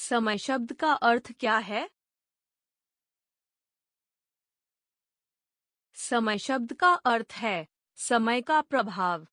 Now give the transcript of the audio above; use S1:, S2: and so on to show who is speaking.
S1: समय शब्द का अर्थ क्या है समय शब्द का अर्थ है समय का प्रभाव